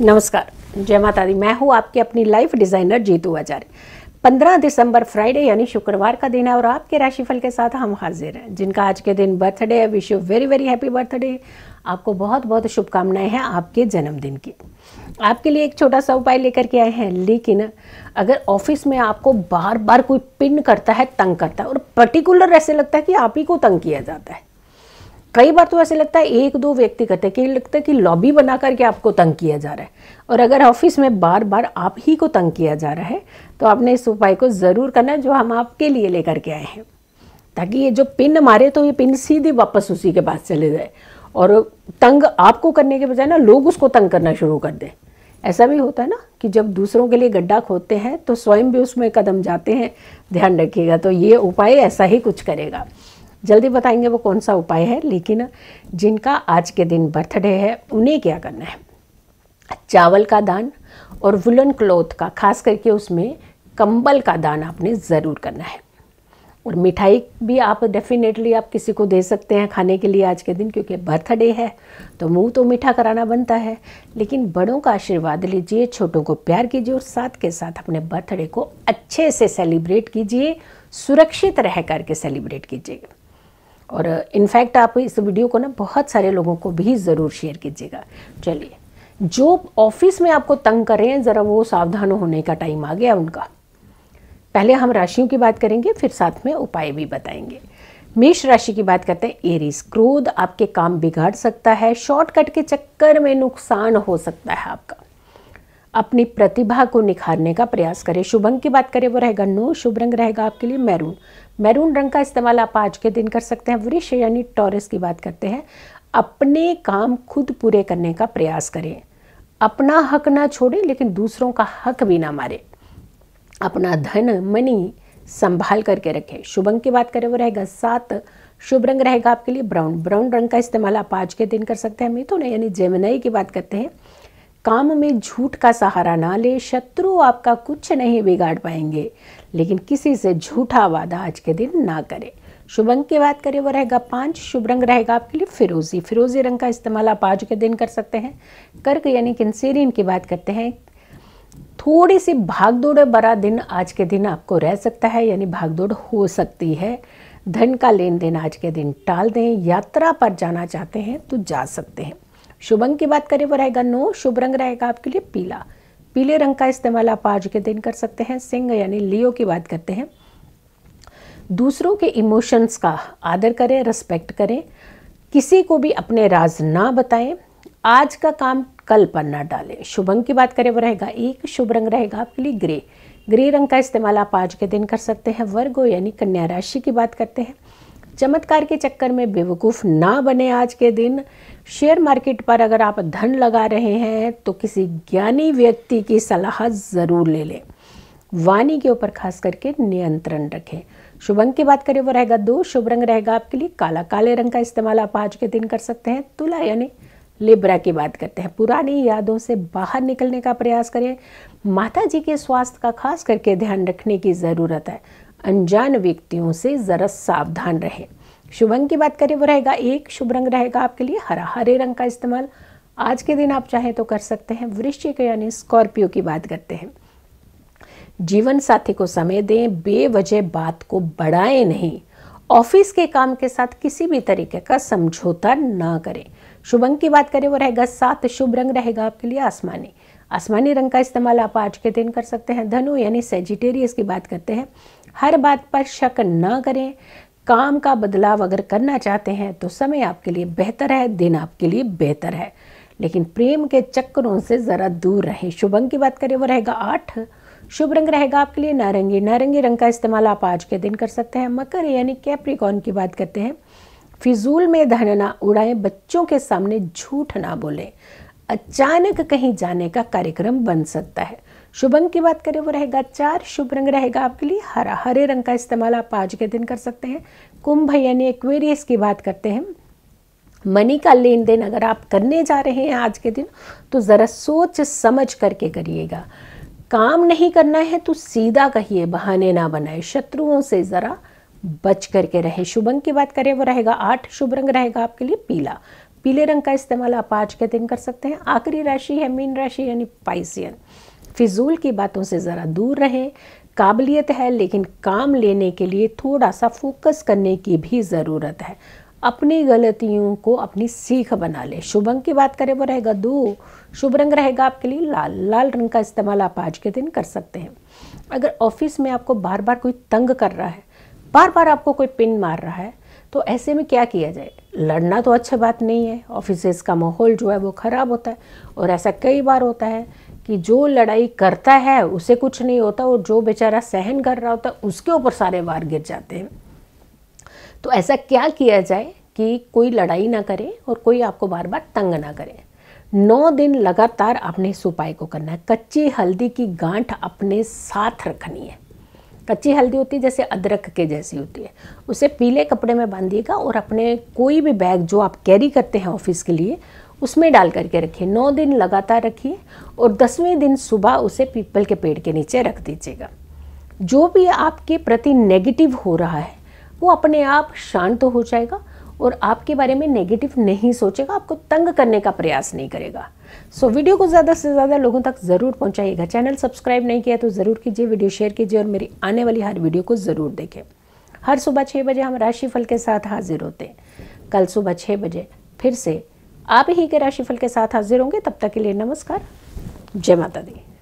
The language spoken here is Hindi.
नमस्कार जय माता दी मैं हूँ आपकी अपनी लाइफ डिज़ाइनर जीतू आचार्य पंद्रह दिसंबर फ्राइडे यानी शुक्रवार का दिन है और आपके राशिफल के साथ हम हाजिर हैं जिनका आज के दिन बर्थडे है wish you very very happy birthday आपको बहुत बहुत शुभकामनाएं हैं आपके जन्मदिन की आपके लिए एक छोटा सा उपाय लेकर के आए हैं लेकिन अगर ऑफिस में आपको बार बार कोई पिन करता है तंग करता है और पर्टिकुलर ऐसे लगता है कि आप ही को तंग किया जाता है कई बार तो ऐसे लगता है एक दो व्यक्ति करते कि लगता है कि लॉबी बना करके आपको तंग किया जा रहा है और अगर ऑफिस में बार बार आप ही को तंग किया जा रहा है तो आपने इस उपाय को ज़रूर करना है जो हम आपके लिए लेकर के आए हैं ताकि ये जो पिन मारे तो ये पिन सीधे वापस उसी के पास चले जाए और तंग आपको करने के बजाय ना लोग उसको तंग करना शुरू कर दें ऐसा भी होता है ना कि जब दूसरों के लिए गड्ढा खोदते हैं तो स्वयं भी उसमें कदम जाते हैं ध्यान रखिएगा तो ये उपाय ऐसा ही कुछ करेगा जल्दी बताएंगे वो कौन सा उपाय है लेकिन जिनका आज के दिन बर्थडे है उन्हें क्या करना है चावल का दान और वुलन क्लॉथ का खास करके उसमें कंबल का दान आपने ज़रूर करना है और मिठाई भी आप डेफिनेटली आप किसी को दे सकते हैं खाने के लिए आज के दिन क्योंकि बर्थडे है तो मुंह तो मीठा कराना बनता है लेकिन बड़ों का आशीर्वाद लीजिए छोटों को प्यार कीजिए और साथ के साथ अपने बर्थडे को अच्छे से सेलिब्रेट कीजिए सुरक्षित रह करके सेलिब्रेट कीजिए और इनफैक्ट uh, आप इस वीडियो को ना बहुत सारे लोगों को भी ज़रूर शेयर कीजिएगा चलिए जो ऑफिस में आपको तंग कर रहे हैं ज़रा वो सावधान होने का टाइम आ गया उनका पहले हम राशियों की बात करेंगे फिर साथ में उपाय भी बताएंगे मेष राशि की बात करते हैं एरिस क्रोध आपके काम बिगाड़ सकता है शॉर्टकट के चक्कर में नुकसान हो सकता है आपका अपनी प्रतिभा को निखारने का प्रयास करें शुभ अंक की बात करें वो रहेगा नो शुभ रंग रहेगा आपके लिए मैरून मैरून रंग का इस्तेमाल आप आज के दिन कर सकते हैं वृक्ष यानी टॉरस की बात करते हैं अपने काम खुद पूरे करने का प्रयास करें अपना हक ना छोड़ें लेकिन दूसरों का हक भी ना मारें अपना धन मनी संभाल करके रखें शुभ अंक की बात करें वो रहेगा सात शुभ रंग रहेगा आपके लिए ब्राउन ब्राउन रंग का इस्तेमाल आप आज के दिन कर सकते हैं मिथुन यानी जेमिनाई की बात करते हैं काम में झूठ का सहारा ना ले शत्रु आपका कुछ नहीं बिगाड़ पाएंगे लेकिन किसी से झूठा वादा आज के दिन ना करें शुभ अंक की बात करें वो रहेगा पाँच शुभ रंग रहेगा आपके लिए फिरोजी फिरोजी रंग का इस्तेमाल आप आज के दिन कर सकते हैं कर्क यानी किन्सेरियन की बात करते हैं थोड़ी सी भागदौड़ बड़ा दिन आज के दिन आपको रह सकता है यानी भागदौड़ हो सकती है धन का लेन देन आज के दिन टाल दें यात्रा पर जाना चाहते हैं तो जा सकते हैं शुभ अंक की बात करें वो रहेगा नो शुभ रंग रहेगा आपके लिए पीला पीले रंग का इस्तेमाल आप आज के दिन कर सकते हैं सिंह यानी लियो की बात करते हैं दूसरों के इमोशंस का आदर करें रिस्पेक्ट करें किसी को भी अपने राज ना बताएं आज का काम कल पर ना डालें शुभ अंक की बात करें वो रहेगा एक शुभ रंग रहेगा आपके लिए ग्रे ग्रे रंग का इस्तेमाल आप आज के दिन कर सकते हैं वर्गो यानी कन्या राशि की बात करते हैं चमत्कार के चक्कर में बेवकूफ़ ना बने आज के दिन शेयर मार्केट पर अगर आप धन लगा रहे हैं तो किसी ज्ञानी व्यक्ति की सलाह ज़रूर ले लें वाणी के ऊपर खास करके नियंत्रण रखें शुभ अंक की बात करें वो रहेगा दो शुभ रंग रहेगा आपके लिए काला काले रंग का इस्तेमाल आप आज के दिन कर सकते हैं तुला यानी लिब्रा की बात करते हैं पुरानी यादों से बाहर निकलने का प्रयास करें माता जी के स्वास्थ्य का खास करके ध्यान रखने की ज़रूरत है अनजान व्यक्तियों से ज़रा सावधान रहे शुभ रंग की बात करें वो रहेगा एक शुभ रंग रहेगा आपके लिए हरा हरे रंग का इस्तेमाल आज के दिन आप चाहें तो कर सकते हैं वृश्चिक यानी स्कॉर्पियो की बात करते हैं जीवन साथी को समय दें बेवजह बात को बढ़ाएं नहीं ऑफिस के काम के साथ किसी भी तरीके का समझौता ना करें शुभ अंक की बात करें वो रहेगा सात शुभ रंग रहेगा आपके लिए आसमानी आसमानी रंग का इस्तेमाल आप आज के दिन कर सकते हैं धनु यानी सेजिटेरियस की बात करते हैं हर बात पर शक न करें काम का बदलाव अगर करना चाहते हैं तो समय आपके लिए बेहतर है दिन आपके लिए बेहतर है लेकिन प्रेम के चक्रों से ज़रा दूर रहें शुभ अंक की बात करें वो रहेगा आठ शुभ रंग रहेगा आपके लिए नारंगी नारंगी रंग का इस्तेमाल आप आज के दिन कर सकते हैं मकर यानी कैप्रिकॉन की बात करते हैं फिजूल में धन ना उड़ाएं बच्चों के सामने झूठ ना बोलें अचानक कहीं जाने का कार्यक्रम बन सकता है शुभ अंक की बात करें वो रहेगा चार शुभ रंग रहेगा आपके लिए हरा हरे रंग का इस्तेमाल आप आज के दिन कर सकते हैं कुंभ यानी एक्वेरियस की बात करते हैं मनी का लेन देन अगर आप करने जा रहे हैं आज के दिन तो ज़रा सोच समझ करके करिएगा काम नहीं करना है तो सीधा कहिए बहाने ना बनाए शत्रुओं से ज़रा बच करके रहे शुभ अंक की बात करें वो रहेगा आठ शुभ रंग रहेगा आपके लिए पीला पीले रंग का इस्तेमाल आप आज के दिन कर सकते हैं आखिरी राशि है मीन राशि यानी पाइसियन फिजूल की बातों से ज़रा दूर रहें काबिलियत है लेकिन काम लेने के लिए थोड़ा सा फोकस करने की भी ज़रूरत है अपनी गलतियों को अपनी सीख बना लें शुभ रंग की बात करें वो रहेगा दो शुभ रंग रहेगा आपके लिए लाल लाल रंग का इस्तेमाल आप आज के दिन कर सकते हैं अगर ऑफिस में आपको बार बार कोई तंग कर रहा है बार बार आपको कोई पिन मार रहा है तो ऐसे में क्या किया जाए लड़ना तो अच्छी बात नहीं है ऑफिस का माहौल जो है वो ख़राब होता है और ऐसा कई बार होता है कि जो लड़ाई करता है उसे कुछ नहीं होता और जो बेचारा सहन कर रहा होता है उसके ऊपर सारे वार गिर जाते हैं तो ऐसा क्या किया जाए कि कोई लड़ाई ना करे और कोई आपको बार बार तंग ना करे नौ दिन लगातार आपने इस उपाय को करना है कच्ची हल्दी की गांठ अपने साथ रखनी है कच्ची हल्दी होती है जैसे अदरक के जैसी होती है उसे पीले कपड़े में बांधिएगा और अपने कोई भी बैग जो आप कैरी करते हैं ऑफिस के लिए उसमें डाल करके रखिए नौ दिन लगातार रखिए और दसवें दिन सुबह उसे पीपल के पेड़ के नीचे रख दीजिएगा जो भी आपके प्रति नेगेटिव हो रहा है वो अपने आप शांत हो जाएगा और आपके बारे में नेगेटिव नहीं सोचेगा आपको तंग करने का प्रयास नहीं करेगा सो so, वीडियो को ज़्यादा से ज़्यादा लोगों तक ज़रूर पहुंचाइएगा चैनल सब्सक्राइब नहीं किया तो ज़रूर कीजिए वीडियो शेयर कीजिए और मेरी आने वाली हर वीडियो को ज़रूर देखें हर सुबह छः बजे हम राशिफल के साथ हाजिर होते हैं कल सुबह छः बजे फिर से आप ही के राशिफल के साथ हाजिर होंगे तब तक के लिए नमस्कार जय माता दी